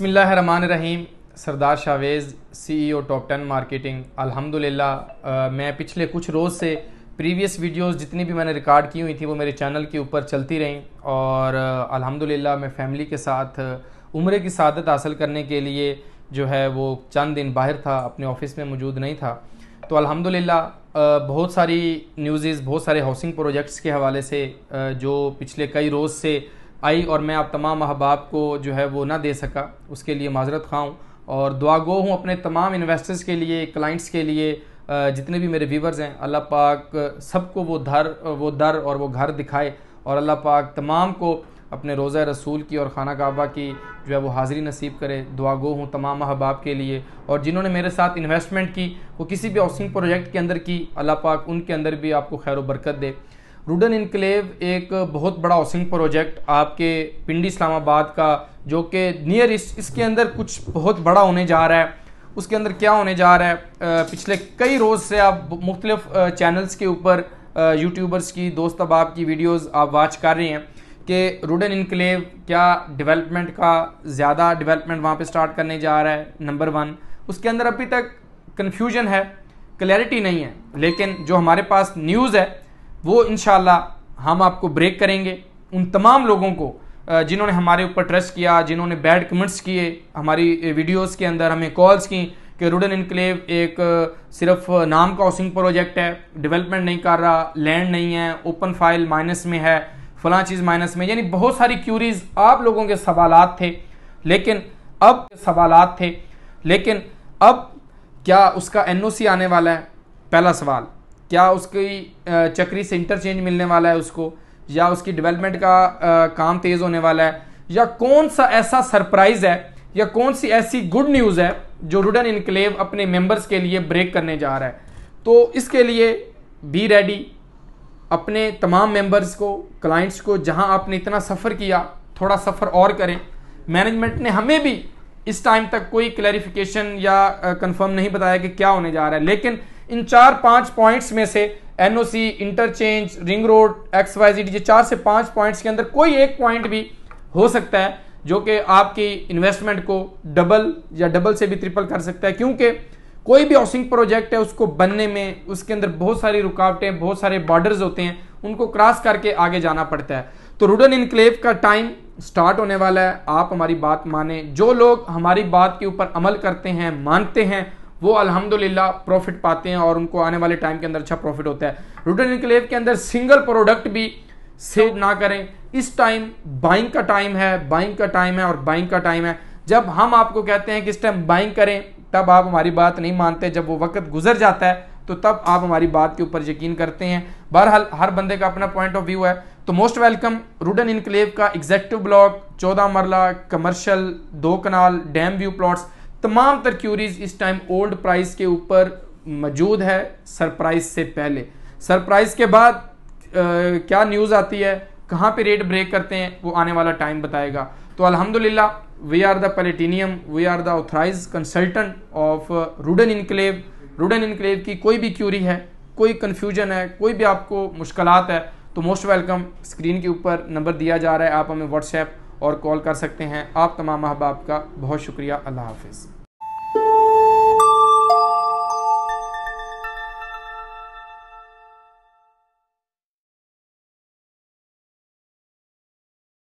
रहीम Sardar Shavez CEO top ten marketing अल्हम्दुलिल्लाह मैं पिछले कुछ रोज़ से प्रीवियस वीडियोस जितनी भी मैंने रिकॉर्ड की हुई थी वो मेरे चैनल के ऊपर चलती रहीं और अल्हम्दुलिल्लाह मैं फैमिली के साथ उम्र की सादत हासिल करने के लिए जो है वो चंद दिन बाहर था अपने ऑफिस में मौजूद नहीं था तो अलहमदिल्ला बहुत सारी न्यूज़ बहुत सारे हाउसिंग प्रोजेक्ट्स के हवाले से जो पिछले कई रोज़ से आई और मैं आप तमाम अहबाब को जो है वो ना दे सका उसके लिए माजरत खाऊँ और दुआ गो हूँ अपने तमाम इन्वेस्टर्स के लिए क्लाइंट्स के लिए जितने भी मेरे व्यूवर्स हैं अल्लाह पाक सबको वो दर वो दर और वो घर दिखाए और अल्लाह पाक तमाम को अपने रोज़ा रसूल की और खाना काबा की जो है वो हाज़िरी नसीब करे दुआ गो हूँ तमाम अहबाब के लिए और जिन्होंने मेरे साथ इन्वेस्टमेंट की वो किसी भी हाउसिंग प्रोजेक्ट के अंदर की अल्लाह पाक उनके अंदर भी आपको खैर बरकत दे रूडन इनक्लेव एक बहुत बड़ा हाउसिंग प्रोजेक्ट आपके पिंडी इस्लामाबाद का जो कि नियर इसके अंदर कुछ बहुत बड़ा होने जा रहा है उसके अंदर क्या होने जा रहा है पिछले कई रोज़ से आप मुख्तलिफ चैनल्स के ऊपर यूट्यूबर्स की दोस्त अबाब की वीडियोस आप वाच कर रहे हैं कि रूडन इनक्लेव क्या डेवलपमेंट का ज़्यादा डेवलपमेंट वहाँ पे स्टार्ट करने जा रहा है नंबर वन उसके अंदर अभी तक कन्फ्यूजन है क्लैरिटी नहीं है लेकिन जो हमारे पास न्यूज़ है वो इन हम आपको ब्रेक करेंगे उन तमाम लोगों को जिन्होंने हमारे ऊपर ट्रस्ट किया जिन्होंने बैड कमेंट्स किए हमारी वीडियोस के अंदर हमें कॉल्स की कि रूडन इनक्लेव एक सिर्फ नाम का हाउसिंग प्रोजेक्ट है डेवलपमेंट नहीं कर रहा लैंड नहीं है ओपन फाइल माइनस में है फला चीज़ माइनस में यानी बहुत सारी क्यूरीज आप लोगों के सवाल थे लेकिन अब सवाल थे लेकिन अब क्या उसका एन आने वाला है पहला सवाल क्या उसकी चक्री से इंटरचेंज मिलने वाला है उसको या उसकी डेवलपमेंट का काम तेज़ होने वाला है या कौन सा ऐसा सरप्राइज़ है या कौन सी ऐसी गुड न्यूज़ है जो रुडन इनक्लेव अपने मेंबर्स के लिए ब्रेक करने जा रहा है तो इसके लिए बी रेडी अपने तमाम मेंबर्स को क्लाइंट्स को जहां आपने इतना सफ़र किया थोड़ा सफ़र और करें मैनेजमेंट ने हमें भी इस टाइम तक कोई क्लैरिफिकेशन या कंफर्म नहीं बताया कि क्या होने जा रहा है लेकिन इन चार पांच पॉइंट्स में से NOC interchange ring road X Y Z ये चार से पांच पॉइंट्स के अंदर कोई एक पॉइंट भी हो सकता है जो कि आपकी इन्वेस्टमेंट को डबल या डबल से भी ट्रिपल कर सकता है क्योंकि कोई भी हाउसिंग प्रोजेक्ट है उसको बनने में उसके अंदर बहुत सारी रुकावटें बहुत सारे बॉर्डर्स होते हैं उनको क्रॉस करके आगे जाना पड़ता है तो रूडन इनक्लेव का टाइम स्टार्ट होने वाला है आप हमारी बात माने जो लोग हमारी बात के ऊपर अमल करते हैं मानते हैं वो अल्हम्दुलिल्लाह प्रॉफिट पाते हैं और उनको आने वाले टाइम के अंदर अच्छा प्रॉफिट होता है रूडन इनक्लेव के अंदर सिंगल प्रोडक्ट भी सेव ना करें इस टाइम बाइंग का टाइम है बाइंग का टाइम है और बाइंग का टाइम है जब हम आपको कहते हैं कि इस टाइम बाइंग करें तब आप हमारी बात नहीं मानते जब वो वक्त गुजर जाता है तो तब आप हमारी बात के ऊपर यकीन करते हैं बहरहाल हर बंदे का अपना पॉइंट ऑफ व्यू है तो मोस्ट वेलकम रूडन इनक्लेव का एग्जेक्टिव ब्लॉक चौदह मरला कमर्शल दो कनाल डैम व्यू प्लॉट्स तमाम तरक्यूरीज इस टाइम ओल्ड प्राइस के ऊपर मौजूद है सरप्राइज से पहले सरप्राइज के बाद आ, क्या न्यूज़ आती है कहाँ पे रेट ब्रेक करते हैं वो आने वाला टाइम बताएगा तो अलहमदुल्ला we are the Palatinum we are the authorised consultant of Rudn enclave Rudn enclave की कोई भी क्यूरी है कोई कन्फ्यूजन है कोई भी आपको मुश्किल है तो मोस्ट वेलकम स्क्रीन के ऊपर नंबर दिया जा रहा है आप हमें व्हाट्सएप और कॉल कर सकते हैं आप तमाम अहबाब का बहुत शुक्रिया अल्लाह हाफिज़